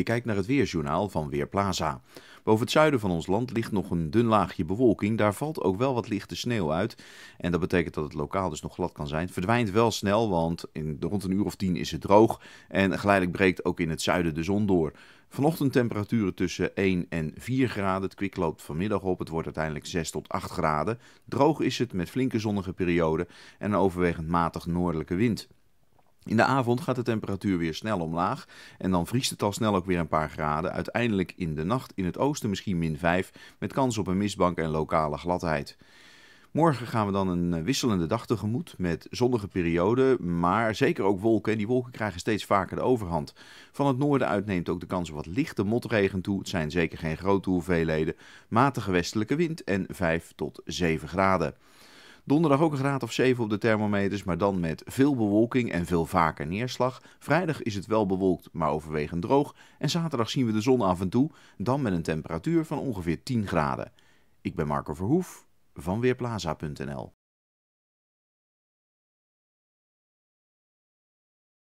Je kijkt naar het weerjournaal van Weerplaza. Boven het zuiden van ons land ligt nog een dun laagje bewolking. Daar valt ook wel wat lichte sneeuw uit. En dat betekent dat het lokaal dus nog glad kan zijn. verdwijnt wel snel, want in, rond een uur of tien is het droog. En geleidelijk breekt ook in het zuiden de zon door. Vanochtend temperaturen tussen 1 en 4 graden. Het kwik loopt vanmiddag op. Het wordt uiteindelijk 6 tot 8 graden. Droog is het met flinke zonnige perioden en een overwegend matig noordelijke wind. In de avond gaat de temperatuur weer snel omlaag en dan vriest het al snel ook weer een paar graden. Uiteindelijk in de nacht in het oosten misschien min 5 met kans op een mistbank en lokale gladheid. Morgen gaan we dan een eh, wisselende dag tegemoet met zonnige perioden, maar zeker ook wolken. En die wolken krijgen steeds vaker de overhand. Van het noorden uit neemt ook de kans op wat lichte motregen toe. Het zijn zeker geen grote hoeveelheden. Matige westelijke wind en 5 tot 7 graden. Donderdag ook een graad of 7 op de thermometers, maar dan met veel bewolking en veel vaker neerslag. Vrijdag is het wel bewolkt, maar overwegend droog. En zaterdag zien we de zon af en toe, dan met een temperatuur van ongeveer 10 graden. Ik ben Marco Verhoef van Weerplaza.nl